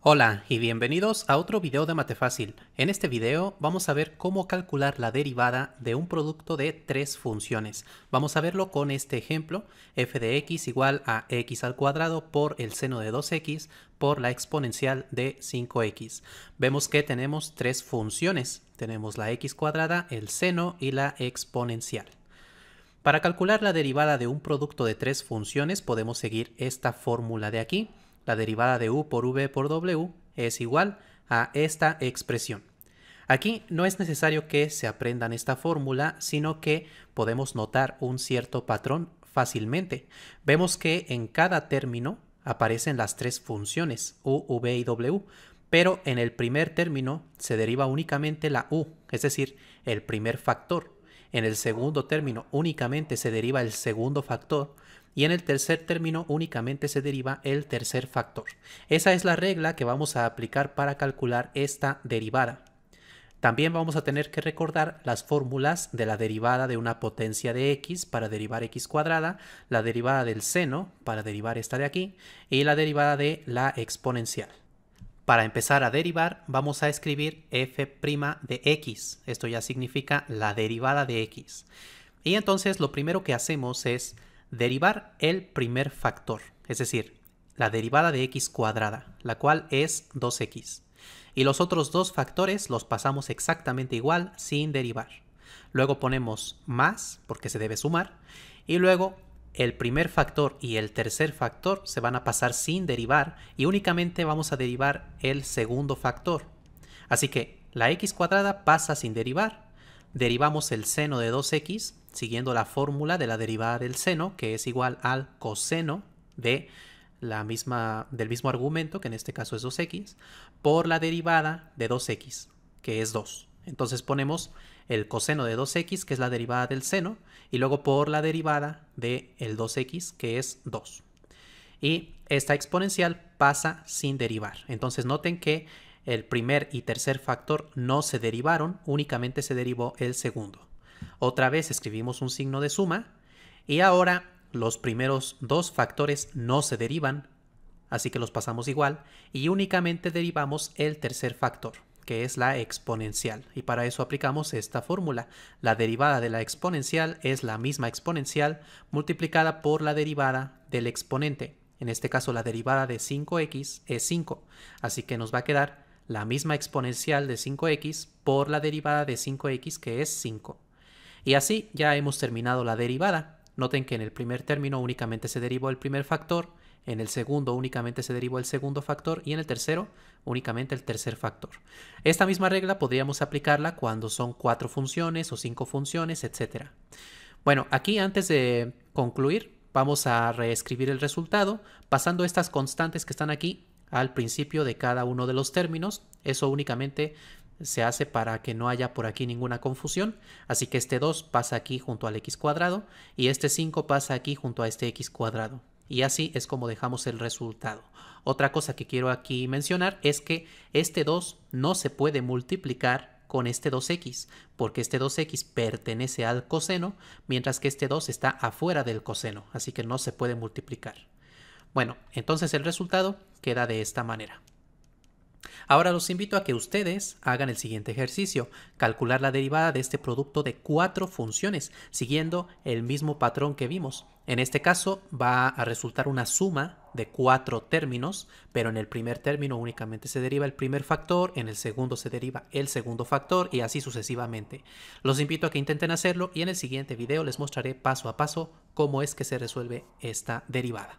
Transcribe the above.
Hola y bienvenidos a otro video de Matefácil. En este video vamos a ver cómo calcular la derivada de un producto de tres funciones. Vamos a verlo con este ejemplo, f de x igual a x al cuadrado por el seno de 2x por la exponencial de 5x. Vemos que tenemos tres funciones. Tenemos la x cuadrada, el seno y la exponencial. Para calcular la derivada de un producto de tres funciones podemos seguir esta fórmula de aquí la derivada de u por v por w es igual a esta expresión. Aquí no es necesario que se aprendan esta fórmula, sino que podemos notar un cierto patrón fácilmente. Vemos que en cada término aparecen las tres funciones, u, v y w, pero en el primer término se deriva únicamente la u, es decir, el primer factor. En el segundo término únicamente se deriva el segundo factor, y en el tercer término únicamente se deriva el tercer factor. Esa es la regla que vamos a aplicar para calcular esta derivada. También vamos a tener que recordar las fórmulas de la derivada de una potencia de x para derivar x cuadrada, la derivada del seno para derivar esta de aquí y la derivada de la exponencial. Para empezar a derivar vamos a escribir f' de x, esto ya significa la derivada de x. Y entonces lo primero que hacemos es derivar el primer factor, es decir, la derivada de x cuadrada, la cual es 2x. Y los otros dos factores los pasamos exactamente igual sin derivar. Luego ponemos más, porque se debe sumar, y luego el primer factor y el tercer factor se van a pasar sin derivar y únicamente vamos a derivar el segundo factor. Así que la x cuadrada pasa sin derivar derivamos el seno de 2x siguiendo la fórmula de la derivada del seno, que es igual al coseno de la misma, del mismo argumento, que en este caso es 2x, por la derivada de 2x, que es 2. Entonces ponemos el coseno de 2x, que es la derivada del seno, y luego por la derivada del el 2x, que es 2. Y esta exponencial pasa sin derivar. Entonces noten que el primer y tercer factor no se derivaron, únicamente se derivó el segundo. Otra vez escribimos un signo de suma y ahora los primeros dos factores no se derivan, así que los pasamos igual y únicamente derivamos el tercer factor, que es la exponencial. Y para eso aplicamos esta fórmula. La derivada de la exponencial es la misma exponencial multiplicada por la derivada del exponente. En este caso la derivada de 5x es 5, así que nos va a quedar la misma exponencial de 5x por la derivada de 5x que es 5. Y así ya hemos terminado la derivada. Noten que en el primer término únicamente se derivó el primer factor, en el segundo únicamente se derivó el segundo factor y en el tercero únicamente el tercer factor. Esta misma regla podríamos aplicarla cuando son cuatro funciones o cinco funciones, etc. Bueno, aquí antes de concluir vamos a reescribir el resultado pasando estas constantes que están aquí al principio de cada uno de los términos. Eso únicamente se hace para que no haya por aquí ninguna confusión. Así que este 2 pasa aquí junto al x cuadrado y este 5 pasa aquí junto a este x cuadrado. Y así es como dejamos el resultado. Otra cosa que quiero aquí mencionar es que este 2 no se puede multiplicar con este 2x, porque este 2x pertenece al coseno, mientras que este 2 está afuera del coseno, así que no se puede multiplicar. Bueno, entonces el resultado queda de esta manera. Ahora los invito a que ustedes hagan el siguiente ejercicio, calcular la derivada de este producto de cuatro funciones, siguiendo el mismo patrón que vimos. En este caso va a resultar una suma de cuatro términos, pero en el primer término únicamente se deriva el primer factor, en el segundo se deriva el segundo factor y así sucesivamente. Los invito a que intenten hacerlo y en el siguiente video les mostraré paso a paso cómo es que se resuelve esta derivada.